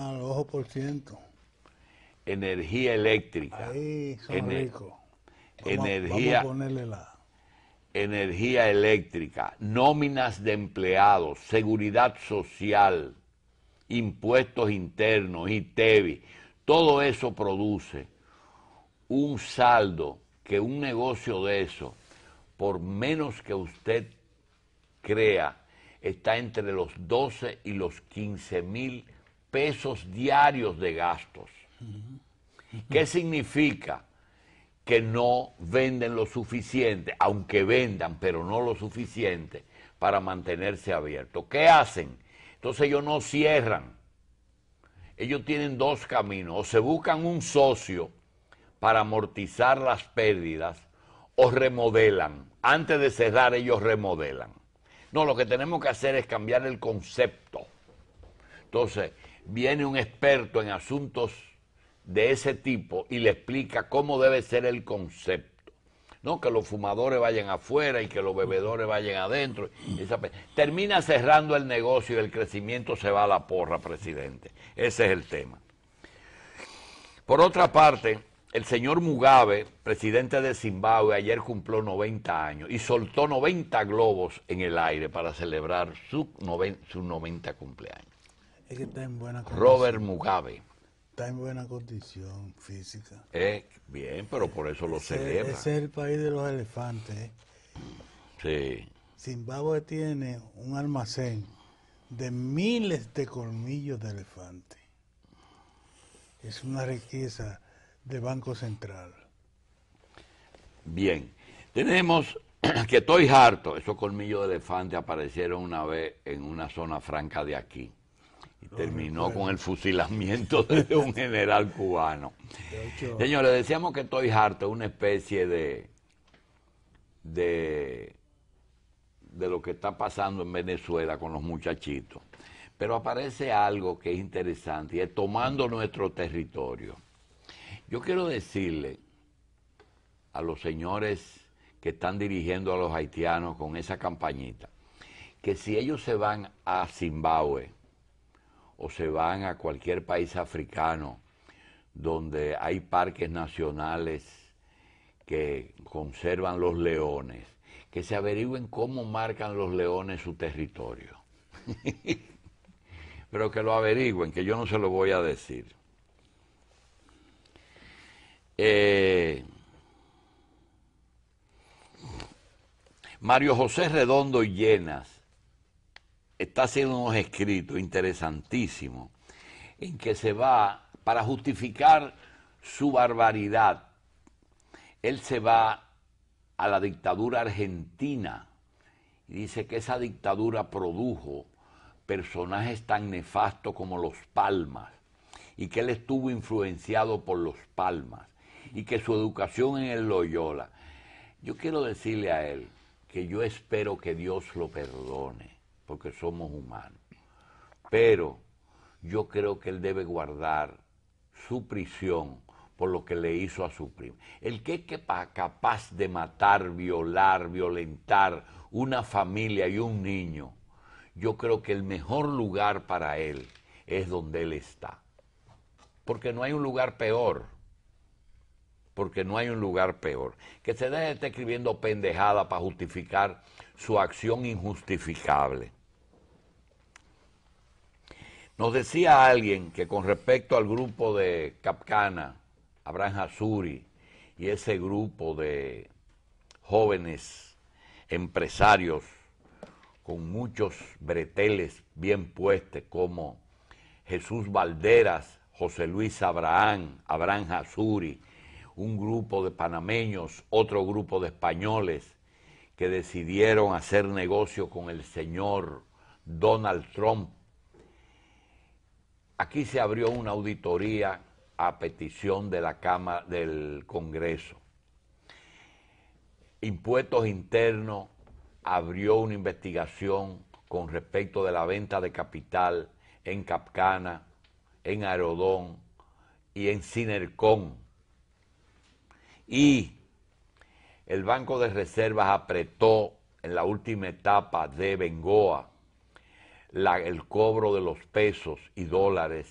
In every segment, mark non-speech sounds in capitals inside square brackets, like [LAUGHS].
Al ah, ciento Energía eléctrica. Ahí son Energía. ponerle la energía eléctrica, nóminas de empleados, seguridad social, impuestos internos, y ITEVI, todo eso produce un saldo que un negocio de eso, por menos que usted crea, está entre los 12 y los 15 mil pesos diarios de gastos. ¿Qué significa? Que no venden lo suficiente, aunque vendan, pero no lo suficiente para mantenerse abierto. ¿Qué hacen? Entonces ellos no cierran. Ellos tienen dos caminos. O se buscan un socio para amortizar las pérdidas o remodelan. Antes de cerrar ellos remodelan. No, lo que tenemos que hacer es cambiar el concepto. Entonces, viene un experto en asuntos de ese tipo y le explica cómo debe ser el concepto. No que los fumadores vayan afuera y que los bebedores vayan adentro. termina cerrando el negocio y el crecimiento se va a la porra, presidente. Ese es el tema. Por otra parte, el señor Mugabe, presidente de Zimbabue, ayer cumplió 90 años y soltó 90 globos en el aire para celebrar su su 90 cumpleaños. Es que está en buena condición. Robert Mugabe. Está en buena condición física. Eh, bien, pero por eso lo celebra. Es el país de los elefantes. Eh. Sí. Zimbabue tiene un almacén de miles de colmillos de elefante. Es una riqueza de Banco Central. Bien, tenemos [CLEARS THROAT] que estoy harto. Esos colmillos de elefante aparecieron una vez en una zona franca de aquí y terminó con el fusilamiento [LAUGHS] de un general cubano. Señores, decíamos que estoy harto, es una especie de, de, de lo que está pasando en Venezuela con los muchachitos. Pero aparece algo que es interesante y es tomando nuestro territorio. Yo quiero decirle a los señores que están dirigiendo a los haitianos con esa campañita, que si ellos se van a Zimbabue, o se van a cualquier país africano donde hay parques nacionales que conservan los leones, que se averigüen cómo marcan los leones su territorio. [LAUGHS] Pero que lo averigüen, que yo no se lo voy a decir. Eh, Mario José Redondo Llenas está haciendo unos escritos interesantísimos en que se va, para justificar su barbaridad, él se va a la dictadura argentina y dice que esa dictadura produjo personajes tan nefastos como los Palmas y que él estuvo influenciado por los Palmas y que su educación en el Loyola. Yo quiero decirle a él que yo espero que Dios lo perdone porque somos humanos. Pero yo creo que él debe guardar su prisión por lo que le hizo a su primo. El que es capaz de matar, violar, violentar una familia y un niño, yo creo que el mejor lugar para él es donde él está. Porque no hay un lugar peor. Porque no hay un lugar peor. Que se deje estar escribiendo pendejada para justificar su acción injustificable. Nos decía alguien que con respecto al grupo de Capcana, Abraham Azuri, y ese grupo de jóvenes empresarios con muchos breteles bien puestos como Jesús Valderas, José Luis Abraham, Abraham Azuri, un grupo de panameños, otro grupo de españoles que decidieron hacer negocio con el señor Donald Trump Aquí se abrió una auditoría a petición de la Cámara del Congreso. Impuestos Internos abrió una investigación con respecto de la venta de capital en Capcana, en Aerodón y en Cinercon. Y el Banco de Reservas apretó en la última etapa de Bengoa el cobro de los pesos y dólares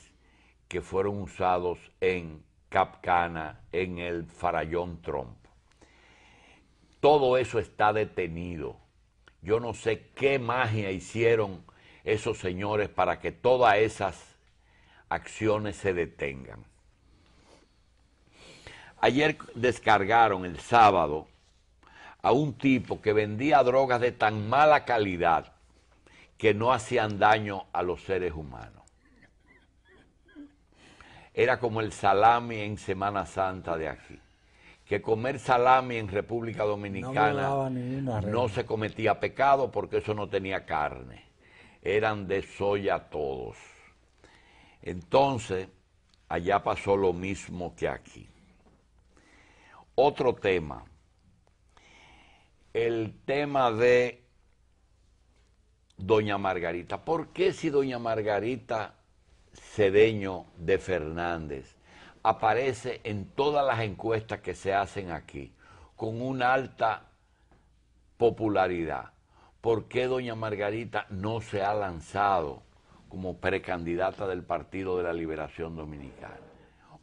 que fueron usados en Capcana, en el farallón Trump. Todo eso está detenido. Yo no sé qué magia hicieron esos señores para que todas esas acciones se detengan. Ayer descargaron el sábado a un tipo que vendía drogas de tan mala calidad que no hacían daño a los seres humanos. Era como el salami en Semana Santa de aquí, que comer salami en República Dominicana no, se cometía pecado porque eso no tenía carne, eran de soya todos. Entonces, allá pasó lo mismo que aquí. Otro tema, el tema de doña Margarita. ¿Por qué si doña Margarita Cedeño de Fernández aparece en todas las encuestas que se hacen aquí con una alta popularidad? ¿Por qué doña Margarita no se ha lanzado como precandidata del Partido de la Liberación Dominicana?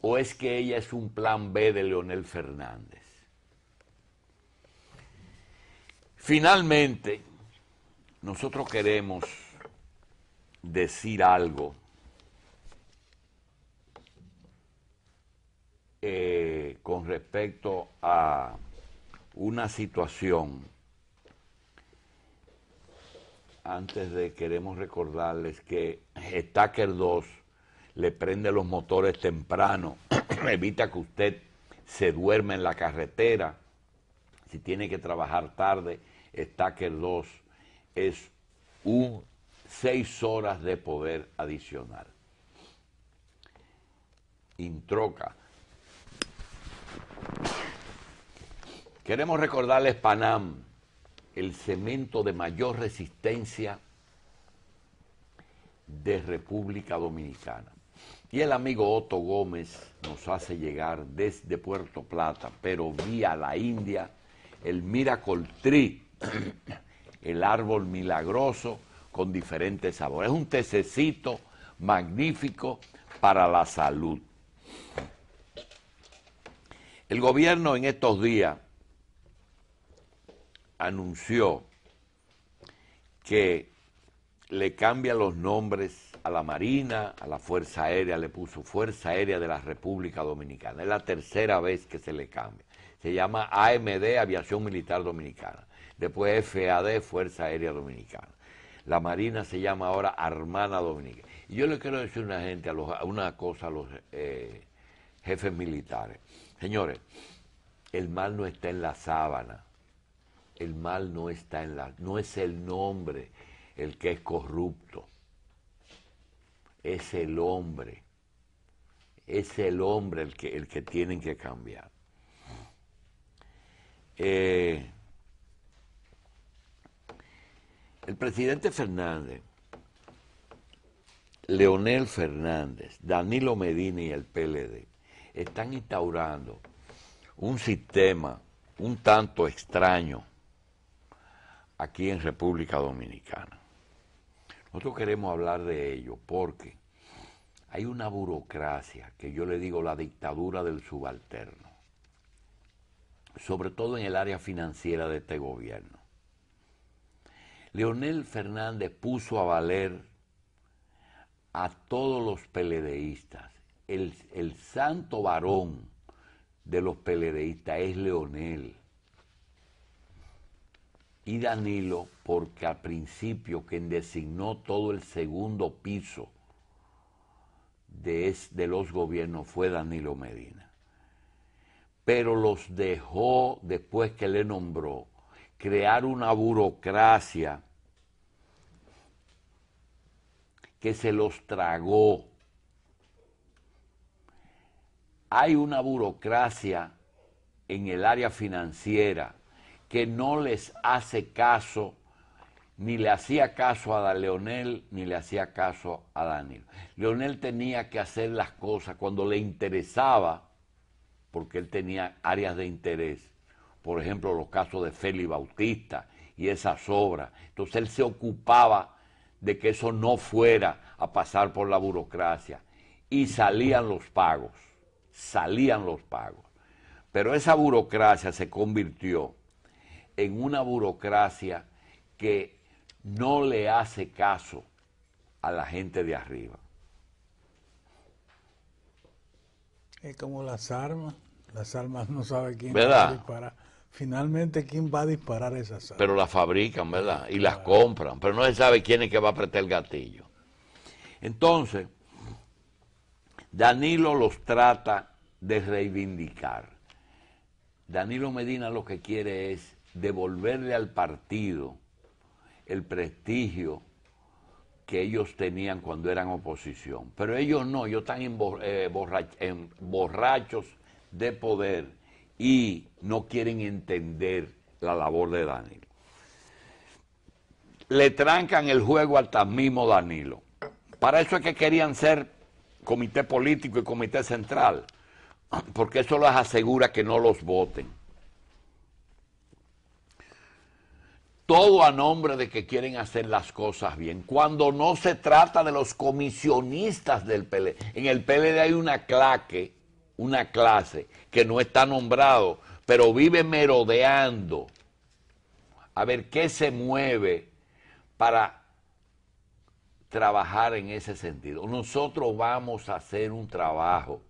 ¿O es que ella es un plan B de Leonel Fernández? Finalmente, nosotros queremos decir algo eh, con respecto a una situación. Antes de queremos recordarles que Stacker 2 le prende los motores temprano, [CLEARS THROAT] evita que usted se duerma en la carretera. Si tiene que trabajar tarde, Stacker 2 es un seis horas de poder adicional. Introca. Queremos recordarles Panam, el cemento de mayor resistencia de República Dominicana. Y el amigo Otto Gómez nos hace llegar desde Puerto Plata, pero vía la India, el Miracle Tree el árbol milagroso con diferentes sabores. Es un tececito magnífico para la salud. El gobierno en estos días anunció que le cambia los nombres a la Marina, a la Fuerza Aérea, le puso Fuerza Aérea de la República Dominicana. Es la tercera vez que se le cambia. Se llama AMD Aviación Militar Dominicana después FAD, Fuerza Aérea Dominicana. La Marina se llama ahora Armada Dominicana. Y yo le quiero decir una, gente, una cosa a los eh, jefes militares. Señores, el mal no está en la sábana. El mal no está en la... No es el nombre el que es corrupto. Es el hombre. Es el hombre el que, el que tienen que cambiar. Eh, El presidente Fernández, Leonel Fernández, Danilo Medina y el PLD están instaurando un sistema un tanto extraño aquí en República Dominicana. Nosotros queremos hablar de ello porque hay una burocracia que yo le digo la dictadura del subalterno, sobre todo en el área financiera de este gobierno. Leonel Fernández puso a valer a todos los peledeístas. El, santo varón de los peledeístas es Leonel. Y Danilo, porque al principio quien designó todo el segundo piso de, de los gobiernos fue Danilo Medina. Pero los dejó después que le nombró crear una burocracia que se los tragó. Hay una burocracia en el área financiera que no les hace caso, ni le hacía caso a Leonel, ni le hacía caso a Daniel. Leonel tenía que hacer las cosas cuando le interesaba, porque él tenía áreas de interés por ejemplo, los casos de Félix Bautista y esas obras. Entonces él se ocupaba de que eso no fuera a pasar por la burocracia. Y salían los pagos, salían los pagos. Pero esa burocracia se convirtió en una burocracia que no le hace caso a la gente de arriba. Es como las armas, las armas no sabe quién ¿verdad? para... Finalmente, ¿quién va a disparar esas armas? Pero las fabrican, ¿verdad? Y las compran, pero no se sabe quién es que va a apretar el gatillo. Entonces, Danilo los trata de reivindicar. Danilo Medina lo que quiere es devolverle al partido el prestigio que ellos tenían cuando eran oposición. Pero ellos no, ellos están en eh, em-, borrachos de poder y no quieren entender la labor de Danilo. Le trancan el juego al mismo Danilo. Para eso es que querían ser comité político y comité central, porque eso les asegura que no los voten. Todo a nombre de que quieren hacer las cosas bien. Cuando no se trata de los comisionistas del PLD. E, en el PLD e hay una claque una clase que no está nombrado, pero vive merodeando a ver qué se mueve para trabajar en ese sentido. Nosotros vamos a hacer un trabajo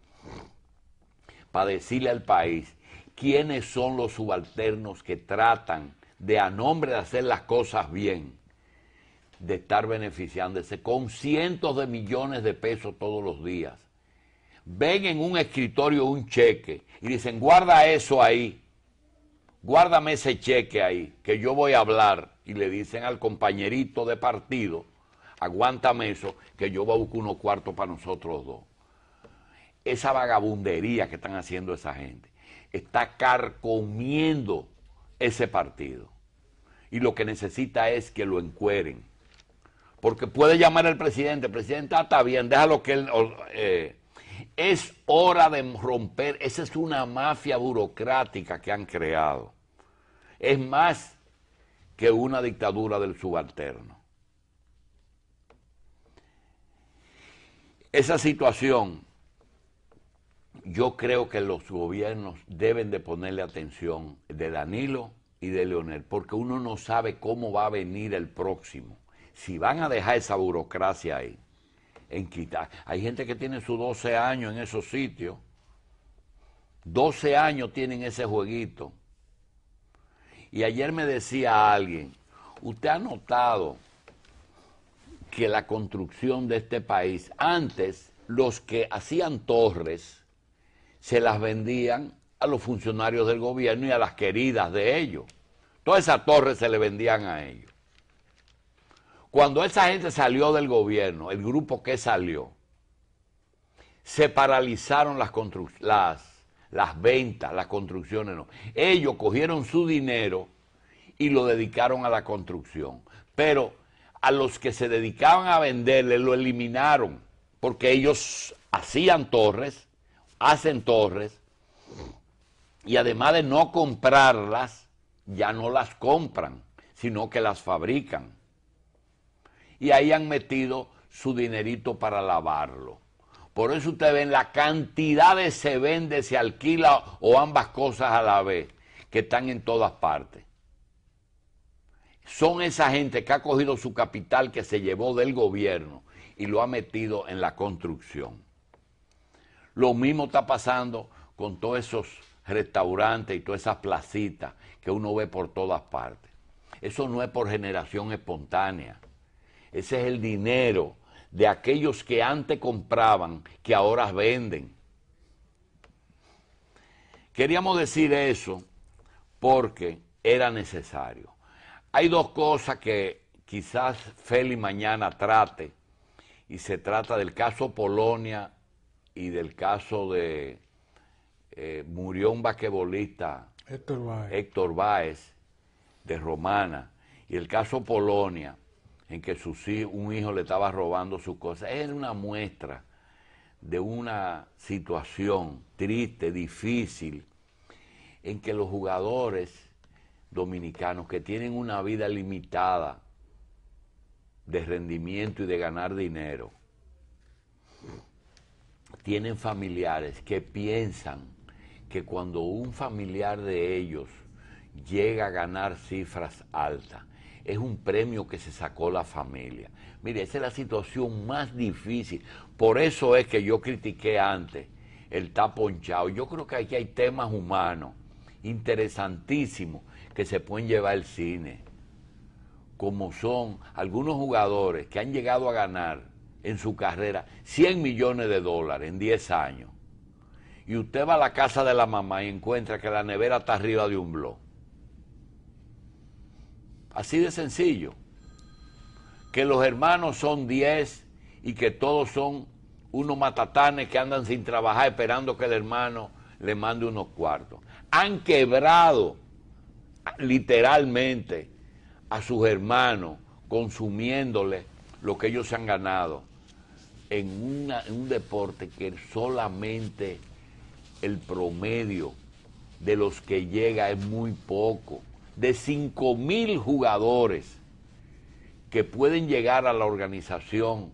para decirle al país quiénes son los subalternos que tratan de a nombre de hacer las cosas bien, de estar beneficiándose con cientos de millones de pesos todos los días ven en un escritorio un cheque y dicen, guarda eso ahí, guárdame ese cheque ahí, que yo voy a hablar, y le dicen al compañerito de partido, aguántame eso, que yo voy a buscar unos cuartos para nosotros dos. Esa vagabundería que están haciendo esa gente está carcomiendo ese partido. Y lo que necesita es que lo encueren. Porque puede llamar el presidente, presidente, está bien, déjalo que él eh, es hora de romper, esa es una mafia burocrática que han creado. Es más que una dictadura del subalterno. Esa situación, yo creo que los gobiernos deben de ponerle atención de Danilo y de Leonel, porque uno no sabe cómo va a venir el próximo, si van a dejar esa burocracia ahí. Hay gente que tiene sus 12 años en esos sitios. 12 años tienen ese jueguito. Y ayer me decía alguien, usted ha notado que la construcción de este país, antes los que hacían torres se las vendían a los funcionarios del gobierno y a las queridas de ellos. Todas esas torres se le vendían a ellos. Cuando esa gente salió del gobierno, el grupo que salió, se paralizaron las, las, las ventas, las construcciones. Ellos cogieron su dinero y lo dedicaron a la construcción. Pero a los que se dedicaban a venderle lo eliminaron porque ellos hacían torres, hacen torres y además de no comprarlas, ya no las compran, sino que las fabrican y ahí han metido su dinerito para lavarlo. Por eso ustedes ven la cantidad de se vende, se alquila o ambas cosas a la vez, que están en todas partes. Son esa gente que ha cogido su capital que se llevó del gobierno y lo ha metido en la construcción. Lo mismo está pasando con todos esos restaurantes y todas esas placitas que uno ve por todas partes. Eso no es por generación espontánea. Ese es el dinero de aquellos que antes compraban, que ahora venden. Queríamos decir eso porque era necesario. Hay dos cosas que quizás Feli mañana trate, y se trata del caso Polonia y del caso de eh, murió un basquetbolista Héctor Báez de Romana y el caso Polonia en que su, un hijo le estaba robando sus cosas. Es una muestra de una situación triste, difícil, en que los jugadores dominicanos que tienen una vida limitada de rendimiento y de ganar dinero, tienen familiares que piensan que cuando un familiar de ellos llega a ganar cifras altas, es un premio que se sacó la familia. Mire, esa es la situación más difícil. Por eso es que yo critiqué antes el taponchado. Yo creo que aquí hay temas humanos interesantísimos que se pueden llevar al cine, como son algunos jugadores que han llegado a ganar en su carrera 100 millones de dólares en 10 años. Y usted va a la casa de la mamá y encuentra que la nevera está arriba de un blog Así de sencillo. Que los hermanos son diez y que todos son unos matatanes que andan sin trabajar esperando que el hermano le mande unos cuartos. Han quebrado literalmente a sus hermanos consumiéndole lo que ellos han ganado en, en un deporte que solamente el promedio de los que llega es muy poco de 5 mil jugadores que pueden llegar a la organización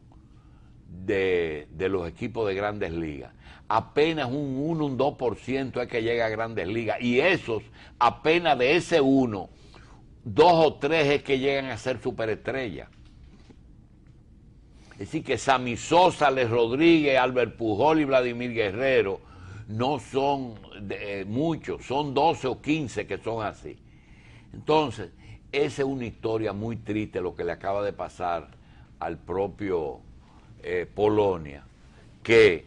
de, los equipos de grandes ligas. Apenas un 1, un 2% es que llega a grandes ligas. Y esos, apenas de ese 1 dos o tres es que llegan a ser superestrella Es decir, que Sami Sosa, Les Rodríguez, Albert Pujol y Vladimir Guerrero no son eh, muchos, son 12 o 15 que son así. Entonces, esa es una historia muy triste lo que le acaba de pasar al propio eh, Polonia, que...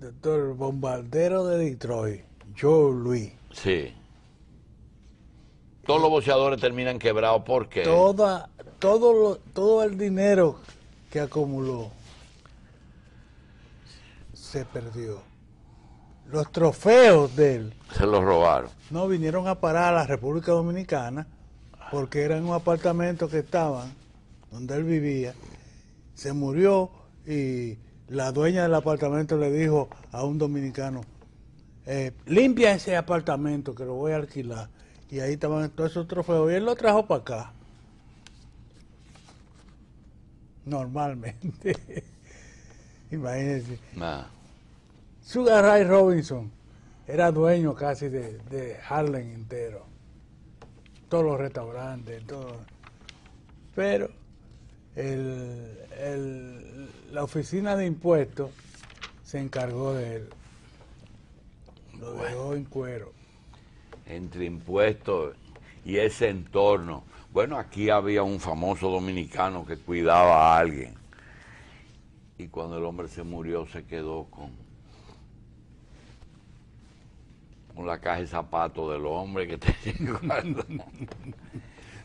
Doctor, bombardero de Detroit, Joe Luis Sí. Todos los boceadores terminan quebrados porque... Toda, todo, todo el dinero que acumuló se perdió los trofeos de él. Se los robaron. No vinieron a parar a la República Dominicana porque en un apartamento que estaban donde él vivía. Se murió y la dueña del apartamento le dijo a un dominicano, eh, limpia ese apartamento que lo voy a alquilar. Y ahí estaban todos esos trofeos y él lo trajo para acá. Normalmente. [LAUGHS] Imagínense. Nada. Ah. Sugar Ray Robinson era dueño casi de, Harlem entero. Todos los restaurantes, todo. Pero la oficina de impuestos se encargó de él. Lo dejó en cuero. Entre impuestos y ese entorno. Bueno, aquí había un famoso dominicano que cuidaba a alguien. Y cuando el hombre se murió, se quedó con con la caja de zapatos del hombre que te [LAUGHS]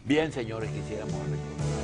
Bien, señores, quisiéramos